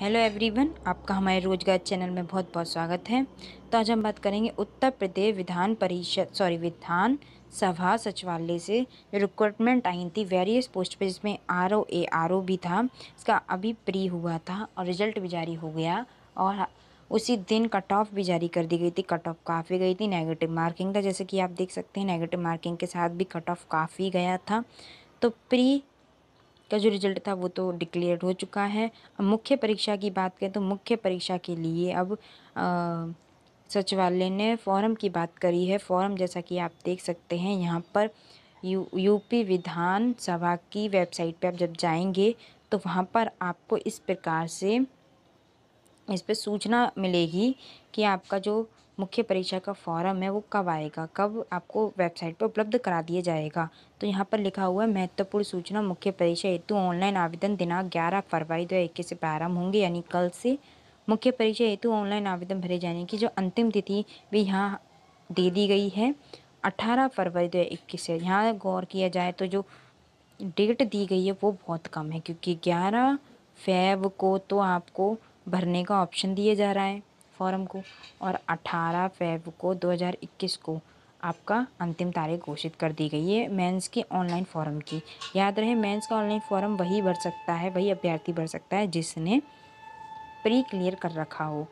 hello everyone आपका हमारे रोजगार चैनल में बहुत बहुत स्वागत है तो आज हम बात करेंगे उत्तर प्रदेश विधान परिषद सॉरी विधान सभा सचिवालय से जो रिक्रूटमेंट आई थी वेरियस पोस्ट पे जिसमें R O A R O भी था इसका अभी प्री हुआ था और रिजल्ट भी जारी हो गया और उसी दिन कट ऑफ भी जारी कर दी गई थी कट ऑफ काफ़ी गई थी नेगेटिव मार्किंग था जैसे कि आप देख सकते हैं नेगेटिव मार्किंग के साथ भी कट ऑफ काफ़ी गया था तो प्री का जो रिजल्ट था वो तो डिक्लेयर हो चुका है अब मुख्य परीक्षा की बात करें तो मुख्य परीक्षा के लिए अब सचिवालय ने फॉरम की बात करी है फॉरम जैसा कि आप देख सकते हैं यहाँ पर यू यूपी विधानसभा की वेबसाइट पे आप जब जाएंगे तो वहाँ पर आपको इस प्रकार से इस पर सूचना मिलेगी कि आपका जो मुख्य परीक्षा का फॉर्म है वो कब आएगा कब आपको वेबसाइट पर उपलब्ध करा दिया जाएगा तो यहाँ पर लिखा हुआ है महत्वपूर्ण सूचना मुख्य परीक्षा हेतु ऑनलाइन आवेदन दिनांक ग्यारह फरवरी दो इक्कीस से प्रारंभ होंगे यानी कल से मुख्य परीक्षा हेतु ऑनलाइन आवेदन भरे जाने की जो अंतिम तिथि भी यहाँ दे दी गई है अठारह फरवरी दो हज़ार इक्कीस से यहाँ गौर किया जाए तो जो डेट दी गई है वो बहुत कम है क्योंकि ग्यारह फेब को तो आपको भरने का ऑप्शन दिया जा रहा है फॉर्म को और 18 फेब को 2021 को आपका अंतिम तारीख घोषित कर दी गई है मेंस के ऑनलाइन फॉर्म की याद रहे मेंस का ऑनलाइन फॉर्म वही भर सकता है वही अभ्यर्थी भर सकता है जिसने प्री क्लियर कर रखा हो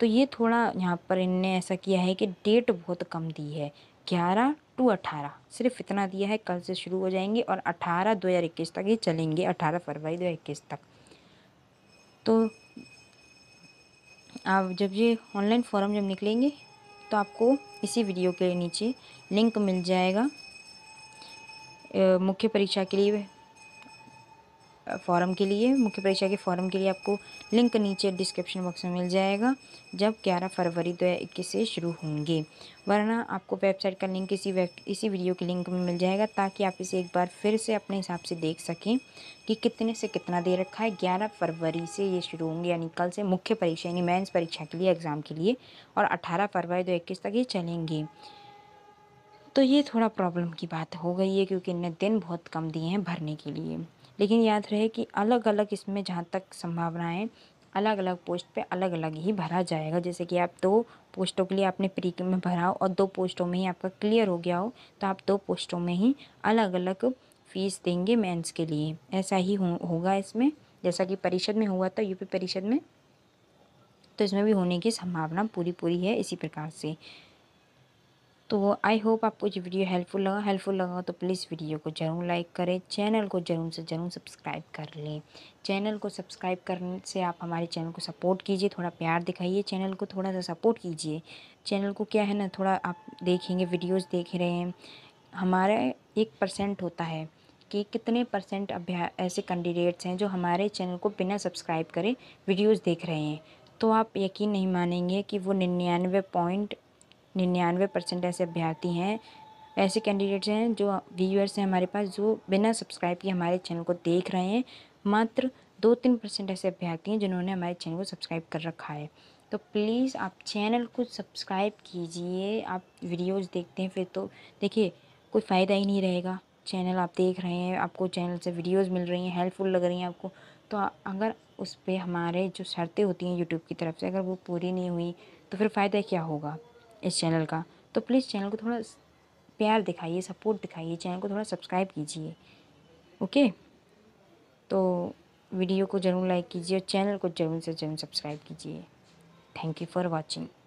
तो ये थोड़ा यहाँ पर इनने ऐसा किया है कि डेट बहुत कम दी है ग्यारह टू अठारह सिर्फ इतना दिया है कल से शुरू हो जाएंगे और अठारह दो हज़ार इक्कीस तक ये चलेंगे अठारह फरवरी दो हज़ार इक्कीस तक तो आप जब ये ऑनलाइन फॉर्म जब निकलेंगे तो आपको इसी वीडियो के नीचे लिंक मिल जाएगा मुख्य परीक्षा के लिए फॉर्म के लिए मुख्य परीक्षा के फॉर्म के लिए आपको लिंक नीचे डिस्क्रिप्शन बॉक्स में मिल जाएगा जब 11 फरवरी 2021 से शुरू होंगे वरना आपको वेबसाइट का लिंक इसी वेब इसी वीडियो के लिंक में मिल जाएगा ताकि आप इसे एक बार फिर से अपने हिसाब से देख सकें कि कितने से कितना दे रखा है ग्यारह फरवरी से ये शुरू होंगे यानी कल से मुख्य परीक्षा यानी मेन्स परीक्षा के लिए एग्ज़ाम के लिए और अठारह फरवरी दो तक ये चलेंगे तो ये थोड़ा प्रॉब्लम की बात हो गई है क्योंकि इन्हें दिन बहुत कम दिए हैं भरने के लिए लेकिन याद रहे कि अलग अलग इसमें जहाँ तक संभावनाएँ अलग अलग पोस्ट पे अलग अलग ही भरा जाएगा जैसे कि आप दो पोस्टों के लिए आपने प्री में भरा हो और दो पोस्टों में ही आपका क्लियर हो गया हो तो आप दो पोस्टों में ही अलग अलग फीस देंगे मेंस के लिए ऐसा ही हो, होगा इसमें जैसा कि परिषद में हुआ था यूपी परिषद में तो इसमें भी होने की संभावना पूरी पूरी है इसी प्रकार से तो आई होप आपको ये वीडियो हेल्पफुल लगा हेल्पफुल लगा तो प्लीज़ वीडियो को ज़रूर लाइक करें चैनल को ज़रूर से ज़रूर सब्सक्राइब कर लें चैनल को सब्सक्राइब करने से आप हमारे चैनल को सपोर्ट कीजिए थोड़ा प्यार दिखाइए चैनल को थोड़ा सा सपोर्ट कीजिए चैनल को क्या है ना थोड़ा आप देखेंगे वीडियोज़ देख रहे हैं हमारा एक परसेंट होता है कि कितने परसेंट अभ्या ऐसे कैंडिडेट्स हैं जो हमारे चैनल को बिना सब्सक्राइब करे वीडियोज़ देख रहे हैं तो आप यकीन नहीं मानेंगे कि वो निन्यानवे पॉइंट निन्यानवे परसेंट ऐसे अभ्यर्थी हैं ऐसे कैंडिडेट्स हैं जो व्यूअर्स हैं हमारे पास जो बिना सब्सक्राइब किए हमारे चैनल को देख रहे हैं मात्र दो तीन परसेंट ऐसे अभ्यर्थी हैं जिन्होंने हमारे चैनल को सब्सक्राइब कर रखा है तो प्लीज़ आप चैनल को सब्सक्राइब कीजिए आप वीडियोज़ देखते हैं फिर तो देखिए कोई फ़ायदा ही नहीं रहेगा चैनल आप देख रहे हैं आपको चैनल से वीडियोस मिल रही हैं हेल्पफुल लग रही हैं आपको तो अगर उस पर हमारे जो शर्तें होती हैं यूट्यूब की तरफ से अगर वो पूरी नहीं हुई तो फिर फ़ायदा क्या होगा इस चैनल का तो प्लीज़ चैनल को थोड़ा प्यार दिखाइए सपोर्ट दिखाइए चैनल को थोड़ा सब्सक्राइब कीजिए ओके तो वीडियो को ज़रूर लाइक कीजिए और चैनल को ज़रूर से ज़रूर सब्सक्राइब कीजिए थैंक यू फॉर वॉचिंग